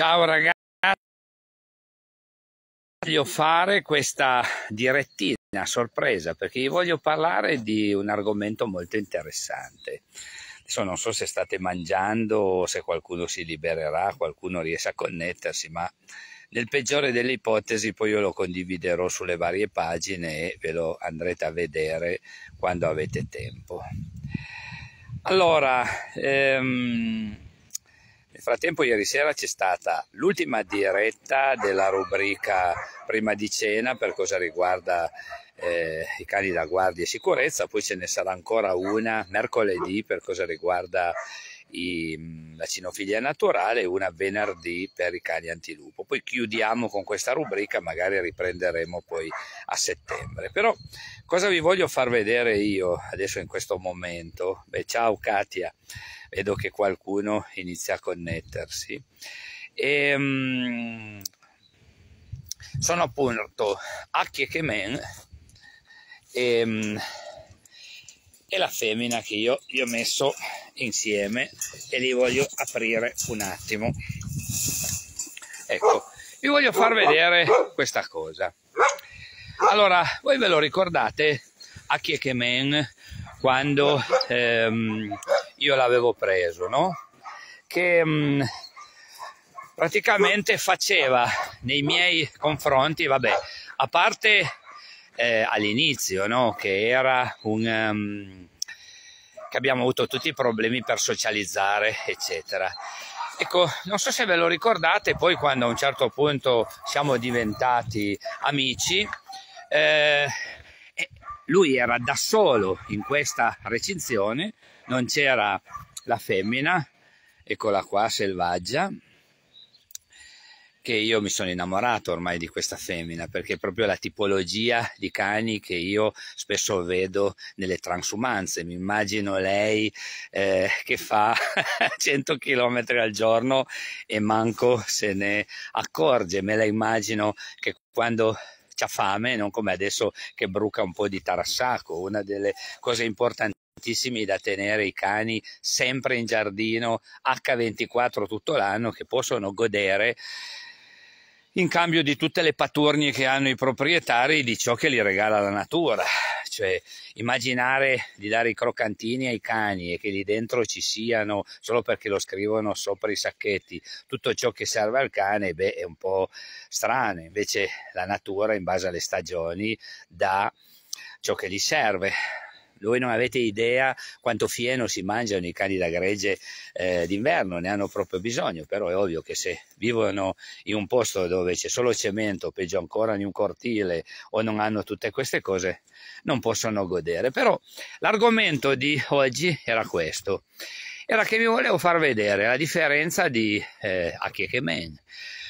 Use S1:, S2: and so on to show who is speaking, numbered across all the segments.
S1: Ciao ragazzi, voglio fare questa direttina a sorpresa perché vi voglio parlare di un argomento molto interessante. Adesso non so se state mangiando o se qualcuno si libererà, qualcuno riesce a connettersi, ma nel peggiore delle ipotesi poi io lo condividerò sulle varie pagine e ve lo andrete a vedere quando avete tempo. Allora, ehm, nel frattempo ieri sera c'è stata l'ultima diretta della rubrica prima di cena per cosa riguarda eh, i cani da guardia e sicurezza, poi ce ne sarà ancora una mercoledì per cosa riguarda i, la cinofilia naturale e una venerdì per i cani antilupo. Poi chiudiamo con questa rubrica, magari riprenderemo poi a settembre. Però cosa vi voglio far vedere io adesso in questo momento? Beh, ciao Katia, vedo che qualcuno inizia a connettersi. E, um, sono appunto Acchie Kemen e... Um, e la femmina che io gli ho messo insieme e li voglio aprire un attimo ecco vi voglio far vedere questa cosa allora voi ve lo ricordate a Chiechemen quando ehm, io l'avevo preso no? che mh, mm, praticamente faceva nei miei confronti vabbè a parte eh, all'inizio, no? che era un... Um, che abbiamo avuto tutti i problemi per socializzare, eccetera. Ecco, non so se ve lo ricordate, poi quando a un certo punto siamo diventati amici, eh, lui era da solo in questa recinzione, non c'era la femmina, eccola qua, selvaggia, perché io mi sono innamorato ormai di questa femmina, perché è proprio la tipologia di cani che io spesso vedo nelle transumanze. Mi immagino lei eh, che fa 100 km al giorno e manco se ne accorge, me la immagino che quando c'ha fame, non come adesso che bruca un po' di tarassaco, una delle cose importanti da tenere i cani sempre in giardino H24 tutto l'anno che possono godere in cambio di tutte le paturnie che hanno i proprietari di ciò che li regala la natura. Cioè, immaginare di dare i croccantini ai cani e che lì dentro ci siano, solo perché lo scrivono sopra i sacchetti, tutto ciò che serve al cane, beh, è un po' strano. Invece la natura, in base alle stagioni, dà ciò che gli serve. Voi non avete idea quanto fieno si mangiano i cani da gregge eh, d'inverno, ne hanno proprio bisogno, però è ovvio che se vivono in un posto dove c'è solo cemento, peggio ancora in un cortile o non hanno tutte queste cose, non possono godere. Però l'argomento di oggi era questo, era che vi volevo far vedere la differenza di eh, Achekemen.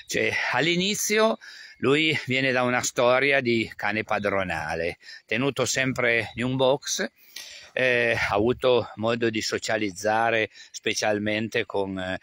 S1: Cioè, all'inizio lui viene da una storia di cane padronale, tenuto sempre in un box, eh, ha avuto modo di socializzare specialmente con eh,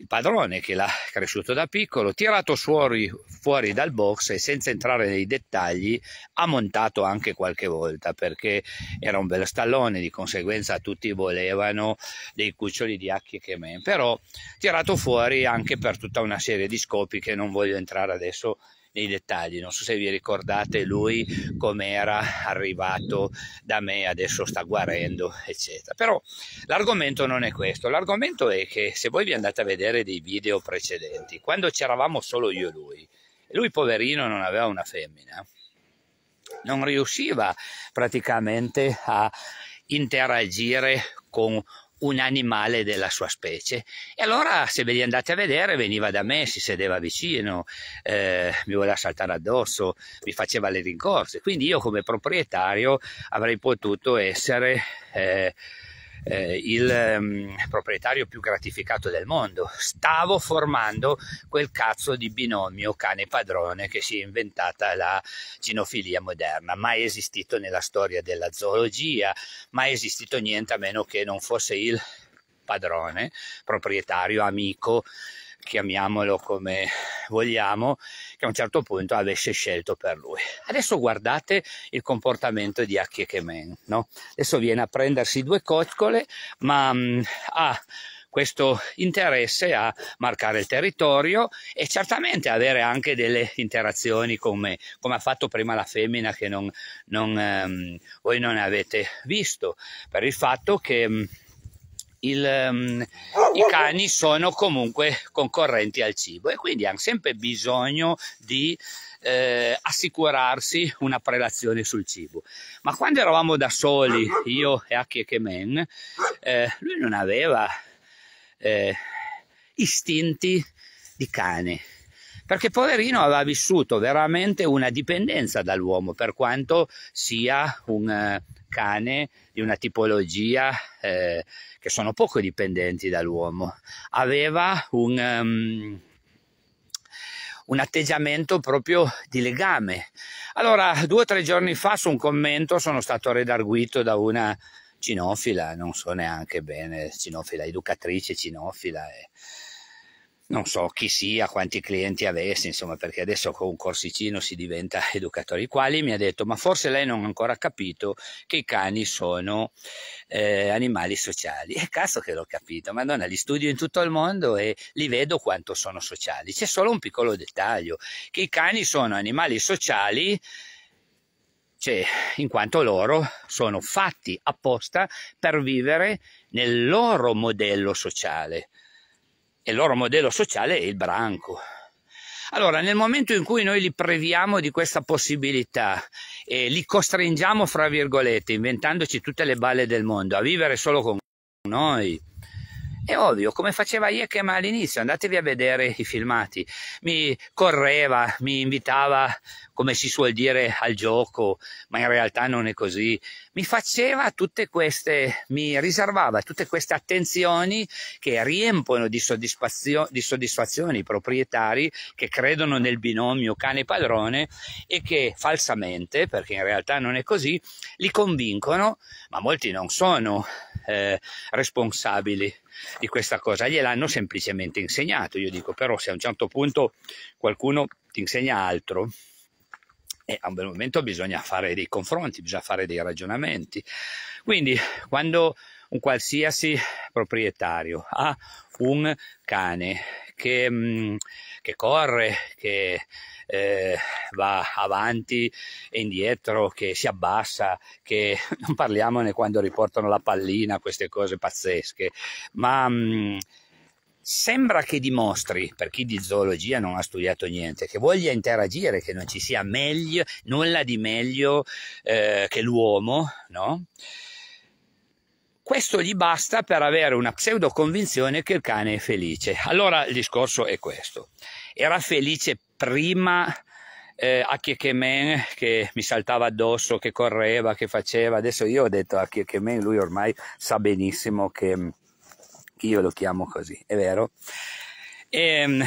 S1: il padrone che l'ha cresciuto da piccolo, tirato fuori, fuori, dal box e senza entrare nei dettagli ha montato anche qualche volta perché era un bel stallone, di conseguenza tutti volevano dei cuccioli di Hacchi che men, però tirato fuori anche per tutta una serie di scopi che non voglio entrare adesso nei dettagli. Non so se vi ricordate lui com'era arrivato da me, adesso sta guarendo, eccetera. Però l'argomento non è questo. L'argomento è che se voi vi andate a vedere dei video precedenti, quando c'eravamo solo io e lui, lui poverino non aveva una femmina, non riusciva praticamente a interagire con un animale della sua specie. E allora, se ve li andate a vedere, veniva da me, si sedeva vicino, eh, mi voleva saltare addosso, mi faceva le rincorse. Quindi io come proprietario avrei potuto essere... Eh, eh, il um, proprietario più gratificato del mondo. Stavo formando quel cazzo di binomio cane padrone che si è inventata la cinofilia moderna. Mai esistito nella storia della zoologia, mai esistito niente a meno che non fosse il padrone, proprietario, amico, chiamiamolo come vogliamo, che a un certo punto avesse scelto per lui. Adesso guardate il comportamento di Achiechemen, no? Adesso viene a prendersi due coccole, ma mh, mm, ha questo interesse a marcare il territorio e certamente avere anche delle interazioni come, come ha fatto prima la femmina che non, non, ehm, voi non avete visto, per il fatto che... Mh, mm, il, um, i cani sono comunque concorrenti al cibo e quindi hanno sempre bisogno di eh, assicurarsi una prelazione sul cibo. Ma quando eravamo da soli, io e Aki Kemen, eh, lui non aveva eh, istinti di cane perché poverino aveva vissuto veramente una dipendenza dall'uomo per quanto sia un, eh, cane di una tipologia eh, che sono poco dipendenti dall'uomo. Aveva un, um, un atteggiamento proprio di legame. Allora, due o tre giorni fa su un commento sono stato redarguito da una cinofila, non so neanche bene, cinofila, educatrice cinofila. Eh non so chi sia, quanti clienti avesse, insomma, perché adesso con un corsicino si diventa educatori quali, mi ha detto, ma forse lei non ha ancora capito che i cani sono eh, animali sociali. E cazzo che l'ho capito, madonna, li studio in tutto il mondo e li vedo quanto sono sociali. C'è solo un piccolo dettaglio, che i cani sono animali sociali cioè, in quanto loro sono fatti apposta per vivere nel loro modello sociale il loro modello sociale è il branco. Allora, nel momento in cui noi li previamo di questa possibilità e li costringiamo, fra virgolette, inventandoci tutte le balle del mondo, a vivere solo con noi, è ovvio, come faceva Iechem all'inizio, andatevi a vedere i filmati, mi correva, mi invitava, come si suol dire, al gioco, ma in realtà non è così, mi faceva tutte queste, mi riservava tutte queste attenzioni che riempono di, soddisfazio, di soddisfazione i proprietari che credono nel binomio cane padrone e che falsamente, perché in realtà non è così, li convincono, ma molti non sono eh, responsabili di questa cosa, gliel'hanno semplicemente insegnato. Io dico però se a un certo punto qualcuno ti insegna altro, e eh, a un bel momento bisogna fare dei confronti, bisogna fare dei ragionamenti. Quindi quando un qualsiasi proprietario ha un cane che, mm, che corre, che eh, va avanti e indietro, che si abbassa, che non parliamone quando riportano la pallina, queste cose pazzesche, ma mh, mm, sembra che dimostri, per chi di zoologia non ha studiato niente, che voglia interagire, che non ci sia meglio, nulla di meglio eh, che l'uomo, no? Questo gli basta per avere una pseudo convinzione che il cane è felice. Allora il discorso è questo. Era felice prima eh, a Chiechemen che mi saltava addosso, che correva, che faceva. Adesso io ho detto a Chiechemen, lui ormai sa benissimo che, mm, che, io lo chiamo così, è vero? E, ehm,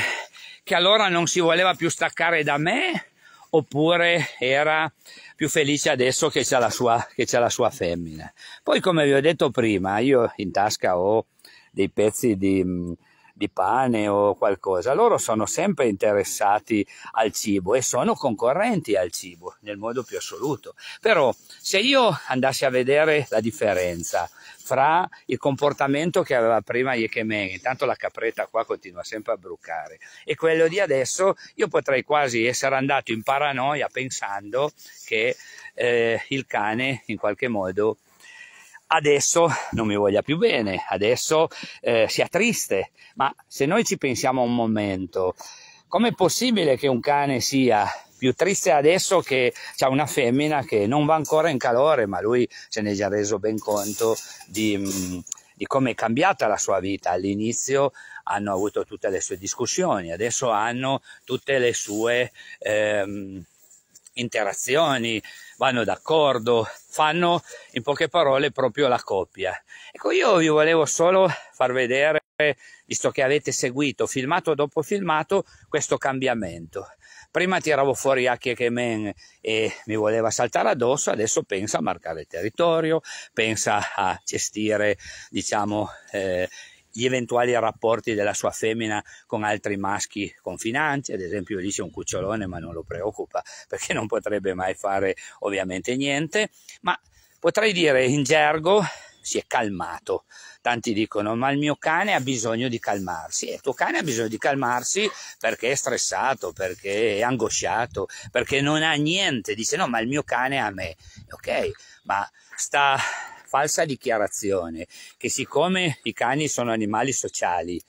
S1: che allora non si voleva più staccare da me oppure era più felice adesso che c'è la, sua, che c'è la sua femmina. Poi come vi ho detto prima, io in tasca ho dei pezzi di di pane o qualcosa, loro sono sempre interessati al cibo e sono concorrenti al cibo nel modo più assoluto. Però se io andassi a vedere la differenza fra il comportamento che aveva prima Yekemen, intanto la capretta qua continua sempre a brucare, e quello di adesso, io potrei quasi essere andato in paranoia pensando che eh, il cane in qualche modo adesso non mi voglia più bene, adesso eh, sia triste, ma se noi ci pensiamo un momento, com'è possibile che un cane sia più triste adesso che c'è una femmina che non va ancora in calore, ma lui se ne è già reso ben conto di, mm, di come è cambiata la sua vita. All'inizio hanno avuto tutte le sue discussioni, adesso hanno tutte le sue... Ehm, interazioni, vanno d'accordo, fanno in poche parole proprio la coppia. Ecco, io vi volevo solo far vedere, visto che avete seguito filmato dopo filmato, questo cambiamento. Prima tiravo fuori Akekemen e mi voleva saltare addosso, adesso pensa a marcare il territorio, pensa a gestire, diciamo, eh, gli eventuali rapporti della sua femmina con altri maschi confinanti, ad esempio lì c'è un cucciolone ma non lo preoccupa perché non potrebbe mai fare ovviamente niente, ma potrei dire in gergo si è calmato. Tanti dicono: Ma il mio cane ha bisogno di calmarsi. E il tuo cane ha bisogno di calmarsi perché è stressato, perché è angosciato, perché non ha niente. Dice: No, ma il mio cane ha me. Ok, ma sta falsa dichiarazione che siccome i cani sono animali sociali,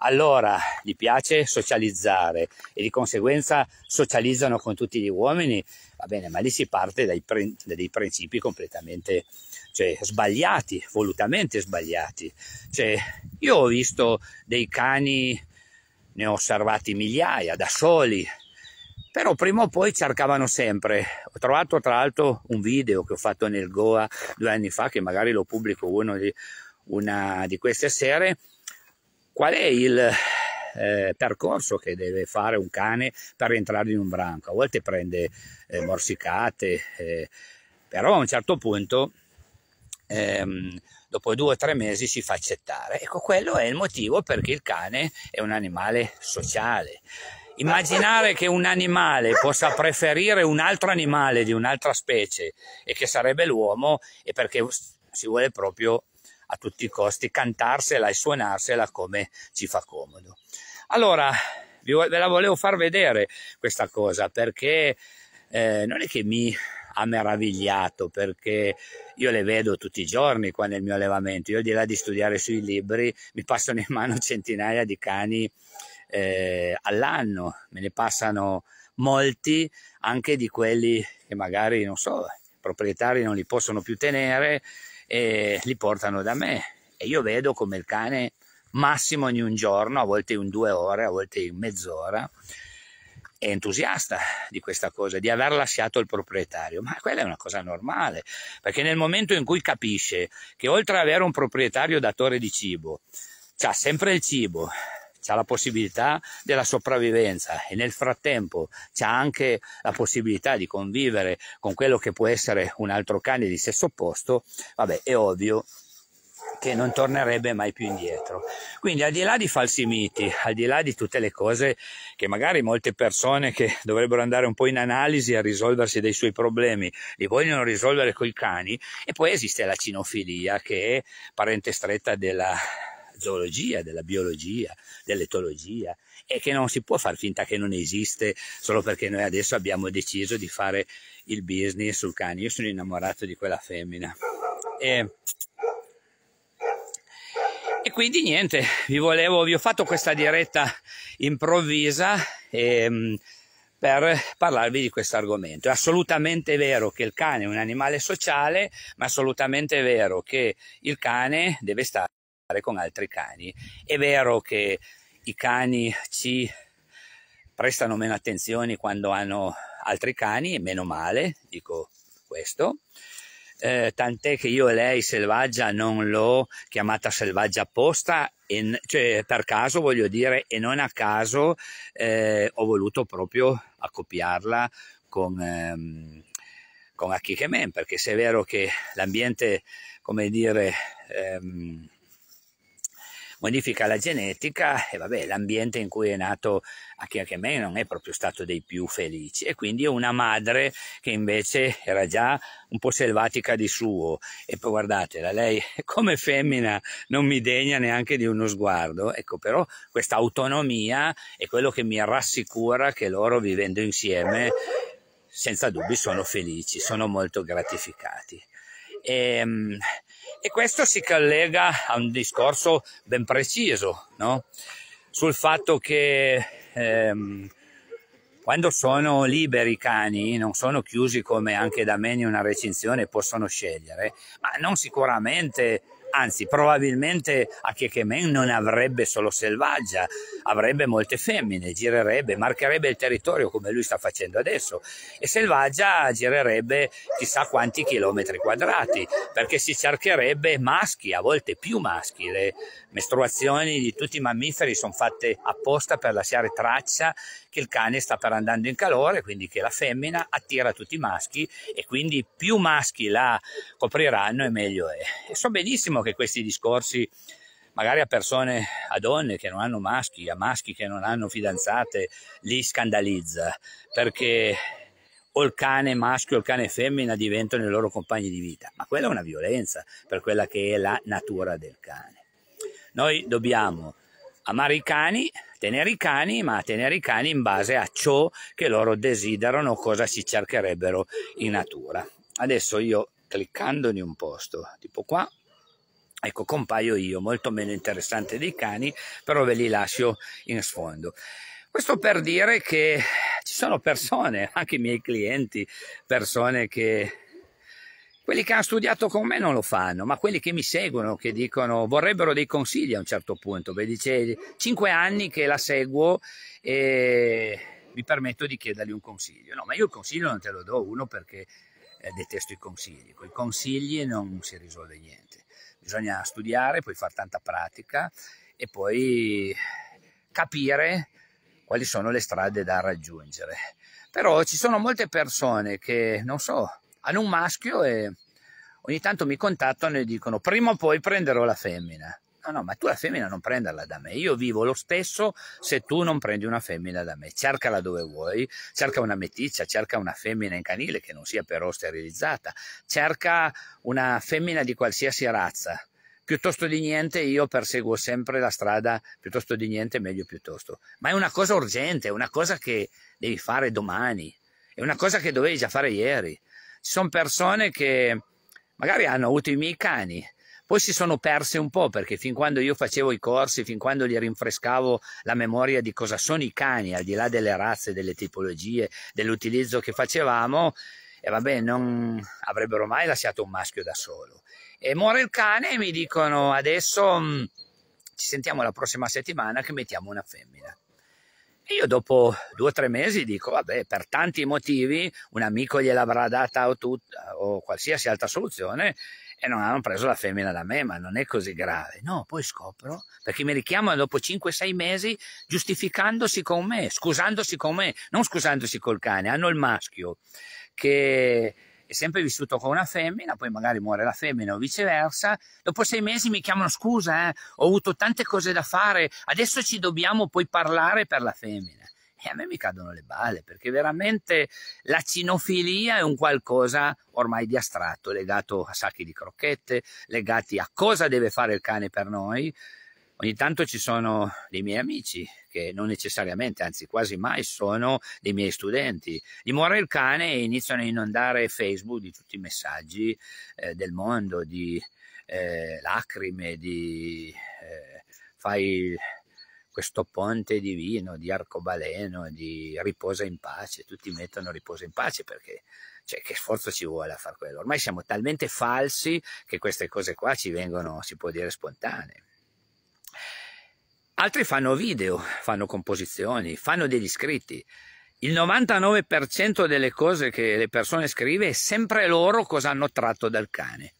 S1: allora gli piace socializzare e di conseguenza socializzano con tutti gli uomini, va bene, ma lì si parte dai, dai principi completamente cioè, sbagliati, volutamente sbagliati. Cioè, io ho visto dei cani, ne ho osservati migliaia da soli, però prima o poi cercavano sempre. Ho trovato tra l'altro un video che ho fatto nel Goa due anni fa, che magari lo pubblico uno di, una di queste sere, qual è il eh, percorso che deve fare un cane per entrare in un branco. A volte prende eh, morsicate, eh, però a un certo punto... Ehm, dopo due o tre mesi si fa accettare. Ecco, quello è il motivo perché il cane è un animale sociale. Immaginare che un animale possa preferire un altro animale di un'altra specie e che sarebbe l'uomo è perché si vuole proprio a tutti i costi cantarsela e suonarsela come ci fa comodo. Allora, ve la volevo far vedere questa cosa perché eh, non è che mi ha meravigliato perché io le vedo tutti i giorni qua nel mio allevamento, io al di là di studiare sui libri mi passano in mano centinaia di cani eh, all'anno, me ne passano molti, anche di quelli che magari, non so, i proprietari non li possono più tenere e li portano da me. E io vedo come il cane massimo in un giorno, a volte in due ore, a volte in mezz'ora, è entusiasta di questa cosa, di aver lasciato il proprietario, ma quella è una cosa normale, perché nel momento in cui capisce che oltre ad avere un proprietario datore di cibo, c'ha sempre il cibo, c'ha la possibilità della sopravvivenza e nel frattempo c'ha anche la possibilità di convivere con quello che può essere un altro cane di stesso posto, vabbè, è ovvio che non tornerebbe mai più indietro. Quindi al di là di falsi miti, al di là di tutte le cose che magari molte persone che dovrebbero andare un po' in analisi a risolversi dei suoi problemi li vogliono risolvere con i cani, e poi esiste la cinofilia che è parente stretta della zoologia, della biologia, dell'etologia e che non si può far finta che non esiste solo perché noi adesso abbiamo deciso di fare il business sul cane. Io sono innamorato di quella femmina. E, e quindi niente, vi, volevo, vi ho fatto questa diretta improvvisa. E, ehm, per parlarvi di questo argomento. È assolutamente vero che il cane è un animale sociale, ma assolutamente vero che il cane deve stare con altri cani. È vero che i cani ci prestano meno attenzione quando hanno altri cani, e meno male, dico questo. Eh, tant'è che io e lei selvaggia non l'ho chiamata selvaggia apposta, e, cioè per caso voglio dire, e non a caso eh, ho voluto proprio accoppiarla con, ehm, con Akichemen, perché se è vero che l'ambiente, come dire, ehm, modifica la genetica e vabbè, l'ambiente in cui è nato anche me non è proprio stato dei più felici e quindi ho una madre che invece era già un po' selvatica di suo e poi guardatela, lei come femmina non mi degna neanche di uno sguardo, ecco però questa autonomia è quello che mi rassicura che loro vivendo insieme senza dubbi sono felici, sono molto gratificati. E, ehm, e questo si collega a un discorso ben preciso, no? sul fatto che ehm, quando sono liberi i cani, non sono chiusi come anche da me in una recinzione, possono scegliere, ma non sicuramente anzi probabilmente Achechemen non avrebbe solo selvaggia, avrebbe molte femmine, girerebbe, marcherebbe il territorio come lui sta facendo adesso e selvaggia girerebbe chissà quanti chilometri quadrati perché si cercherebbe maschi, a volte più maschi, le mestruazioni di tutti i mammiferi sono fatte apposta per lasciare traccia che il cane sta per andando in calore, quindi che la femmina attira tutti i maschi e quindi più maschi la copriranno e meglio è. E so benissimo che questi discorsi magari a persone, a donne che non hanno maschi, a maschi che non hanno fidanzate, li scandalizza, perché o il cane maschio o il cane femmina diventano i loro compagni di vita, ma quella è una violenza per quella che è la natura del cane. Noi dobbiamo amare i cani, i cani, ma teneri cani in base a ciò che loro desiderano, cosa si cercherebbero in natura. Adesso io cliccando in un posto, tipo qua, ecco compaio io, molto meno interessante dei cani, però ve li lascio in sfondo. Questo per dire che ci sono persone, anche i miei clienti, persone che quelli che hanno studiato con me non lo fanno, ma quelli che mi seguono, che dicono vorrebbero dei consigli a un certo punto, beh, dice cinque anni che la seguo e mi permetto di chiedergli un consiglio. No, ma io il consiglio non te lo do uno perché eh, detesto i consigli, con i consigli non si risolve niente. Bisogna studiare, poi fare tanta pratica e poi capire quali sono le strade da raggiungere. Però ci sono molte persone che, non so, hanno un maschio e ogni tanto mi contattano e dicono prima o poi prenderò la femmina. No, no, ma tu la femmina non prenderla da me, io vivo lo stesso se tu non prendi una femmina da me, cercala dove vuoi, cerca una meticcia, cerca una femmina in canile che non sia però sterilizzata, cerca una femmina di qualsiasi razza, piuttosto di niente io perseguo sempre la strada piuttosto di niente meglio piuttosto ma è una cosa urgente è una cosa che devi fare domani è una cosa che dovevi già fare ieri ci sono persone che magari hanno avuto i miei cani, poi si sono perse un po' perché fin quando io facevo i corsi, fin quando gli rinfrescavo la memoria di cosa sono i cani, al di là delle razze, delle tipologie, dell'utilizzo che facevamo, e vabbè, non avrebbero mai lasciato un maschio da solo. E muore il cane e mi dicono adesso mh, mm, ci sentiamo la prossima settimana che mettiamo una femmina io dopo due o tre mesi dico, vabbè, per tanti motivi un amico gliel'avrà data o, tut- o qualsiasi altra soluzione e non hanno preso la femmina da me, ma non è così grave. No, poi scopro, perché mi richiamano dopo 5-6 mesi giustificandosi con me, scusandosi con me, non scusandosi col cane, hanno il maschio che è sempre vissuto con una femmina, poi magari muore la femmina o viceversa, dopo sei mesi mi chiamano scusa, eh, ho avuto tante cose da fare, adesso ci dobbiamo poi parlare per la femmina. E a me mi cadono le balle, perché veramente la cinofilia è un qualcosa ormai di astratto, legato a sacchi di crocchette, legati a cosa deve fare il cane per noi, Ogni tanto ci sono dei miei amici che non necessariamente, anzi quasi mai, sono dei miei studenti. Gli muore il cane e iniziano a inondare Facebook di tutti i messaggi eh, del mondo, di eh, lacrime, di eh, fai questo ponte divino, di arcobaleno, di riposa in pace, tutti mettono riposa in pace perché cioè, che sforzo ci vuole a fare quello? Ormai siamo talmente falsi che queste cose qua ci vengono, si può dire, spontanee. Altri fanno video, fanno composizioni, fanno degli scritti. Il 99% delle cose che le persone scrive è sempre loro cosa hanno tratto dal cane.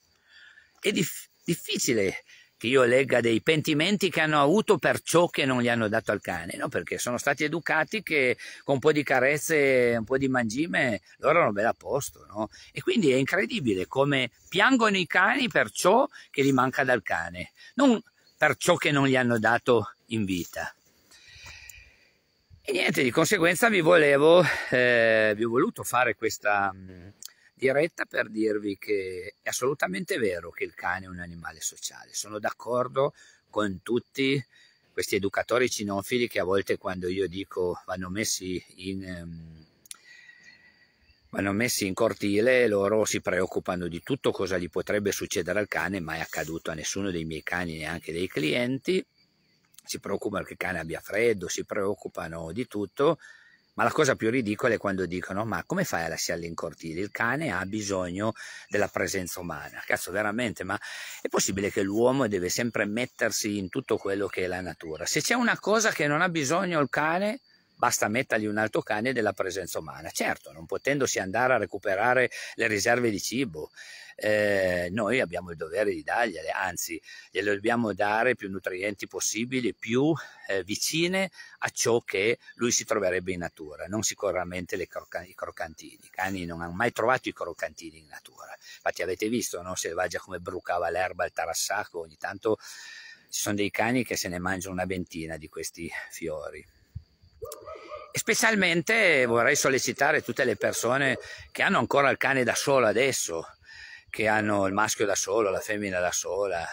S1: È dif difficile che io legga dei pentimenti che hanno avuto per ciò che non gli hanno dato al cane, no? perché sono stati educati che con un po' di carezze, un po' di mangime, loro erano ben a posto. No? E quindi è incredibile come piangono i cani per ciò che gli manca dal cane, non per ciò che non gli hanno dato in vita. E niente, di conseguenza vi volevo, eh, vi ho voluto fare questa mh, mm, diretta per dirvi che è assolutamente vero che il cane è un animale sociale. Sono d'accordo con tutti questi educatori cinofili che a volte quando io dico vanno messi in... Mh, ehm, vanno messi in cortile, loro si preoccupano di tutto cosa gli potrebbe succedere al cane, mai accaduto a nessuno dei miei cani, neanche dei clienti, si preoccupano che il cane abbia freddo, si preoccupano di tutto, ma la cosa più ridicola è quando dicono: Ma come fai a lasciarli in cortile? Il cane ha bisogno della presenza umana. Cazzo, veramente, ma è possibile che l'uomo deve sempre mettersi in tutto quello che è la natura? Se c'è una cosa che non ha bisogno il cane, basta mettergli un altro cane della presenza umana. Certo, non potendosi andare a recuperare le riserve di cibo, eh, noi abbiamo il dovere di dargliele, anzi gliele dobbiamo dare più nutrienti possibili, più eh, vicine a ciò che lui si troverebbe in natura, non sicuramente croc i croccantini. I cani non hanno mai trovato i croccantini in natura. Infatti avete visto, no? Selvaggia come brucava l'erba, al tarassaco, ogni tanto ci sono dei cani che se ne mangiano una ventina di questi fiori. specialmente vorrei sollecitare tutte le persone che hanno ancora il cane da solo adesso, che hanno il maschio da solo, la femmina da sola,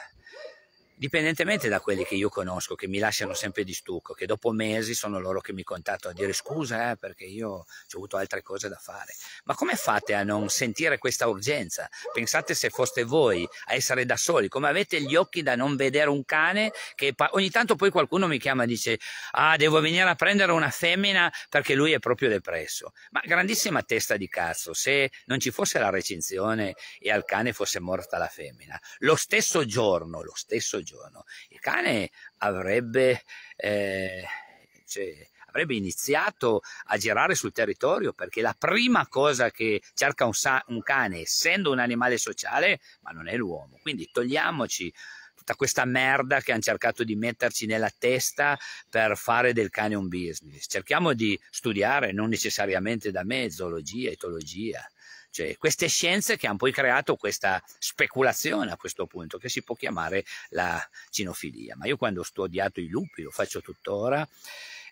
S1: dipendentemente da quelli che io conosco, che mi lasciano sempre di stucco, che dopo mesi sono loro che mi contattano a dire scusa eh, perché io ho avuto altre cose da fare. Ma come fate a non sentire questa urgenza? Pensate se foste voi a essere da soli, come avete gli occhi da non vedere un cane che ogni tanto poi qualcuno mi chiama e dice ah devo venire a prendere una femmina perché lui è proprio depresso ma grandissima testa di cazzo se non ci fosse la recinzione e al cane fosse morta la femmina lo stesso giorno lo stesso giorno giorno. Il cane avrebbe, eh, cioè, avrebbe iniziato a girare sul territorio perché la prima cosa che cerca un, un cane, essendo un animale sociale, ma non è l'uomo. Quindi togliamoci tutta questa merda che hanno cercato di metterci nella testa per fare del cane un business. Cerchiamo di studiare, non necessariamente da me, zoologia, etologia, cioè, queste scienze che hanno poi creato questa speculazione a questo punto, che si può chiamare la cinofilia. Ma io quando ho studiato i lupi, lo faccio tuttora,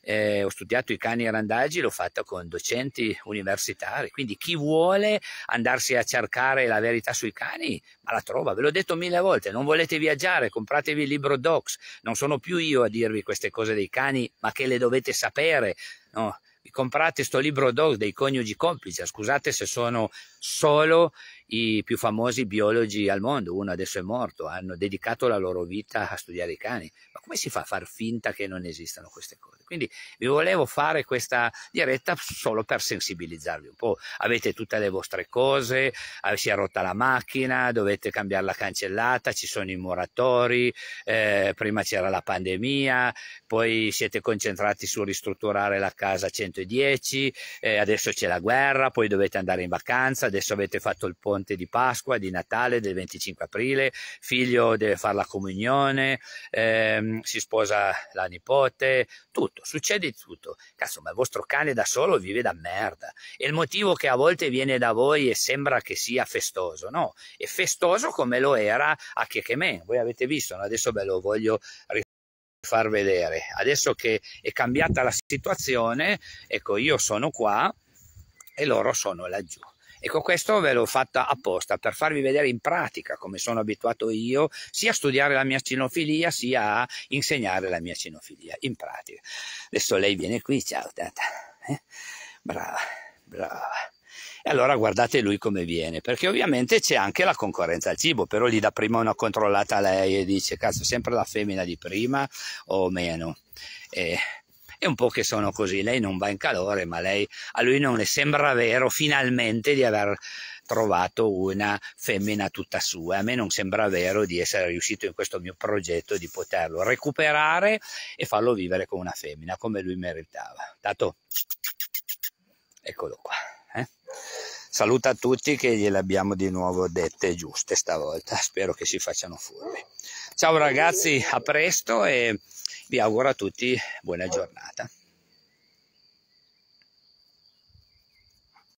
S1: eh, ho studiato i cani randaggi, l'ho fatto con docenti universitari, quindi chi vuole andarsi a cercare la verità sui cani, ma la trova, ve l'ho detto mille volte, non volete viaggiare, compratevi il libro Docs, non sono più io a dirvi queste cose dei cani, ma che le dovete sapere, no? comprate sto libro dog dei coniugi complici, scusate se sono solo i più famosi biologi al mondo, uno adesso è morto, hanno dedicato la loro vita a studiare i cani. Ma come si fa a far finta che non esistano queste cose? Quindi vi volevo fare questa diretta solo per sensibilizzarvi un po'. Avete tutte le vostre cose, ah, si è rotta la macchina, dovete cambiare la cancellata, ci sono i moratori, eh, prima c'era la pandemia, poi siete concentrati su ristrutturare la casa 110, eh, adesso c'è la guerra, poi dovete andare in vacanza, adesso avete fatto il ponte ponte di Pasqua, di Natale, del 25 aprile, figlio deve fare la comunione, ehm, si sposa la nipote, tutto, succede tutto. Cazzo, ma il vostro cane da solo vive da merda. E il motivo che a volte viene da voi e sembra che sia festoso, no, è festoso come lo era a Chechemen. Voi avete visto, no? adesso ve lo voglio ricordare far vedere. Adesso che è cambiata la situazione, ecco, io sono qua e loro sono laggiù. Ecco, questo ve l'ho fatta apposta per farvi vedere in pratica come sono abituato io sia a studiare la mia cinofilia sia a insegnare la mia cinofilia in pratica. Adesso lei viene qui, ciao tata. Eh? Brava, brava. E allora guardate lui come viene, perché ovviamente c'è anche la concorrenza al cibo, però gli dà prima una controllata a lei e dice, cazzo, sempre la femmina di prima o meno. E è un po' che sono così, lei non va in calore, ma lei, a lui non le sembra vero finalmente di aver trovato una femmina tutta sua. A me non sembra vero di essere riuscito in questo mio progetto di poterlo recuperare e farlo vivere con una femmina come lui meritava. Tanto, eccolo qua. Eh? Saluta a tutti che gliel'abbiamo di nuovo dette giuste stavolta, spero che si facciano furbi. Ciao ragazzi, a presto e vi auguro a tutti buona giornata.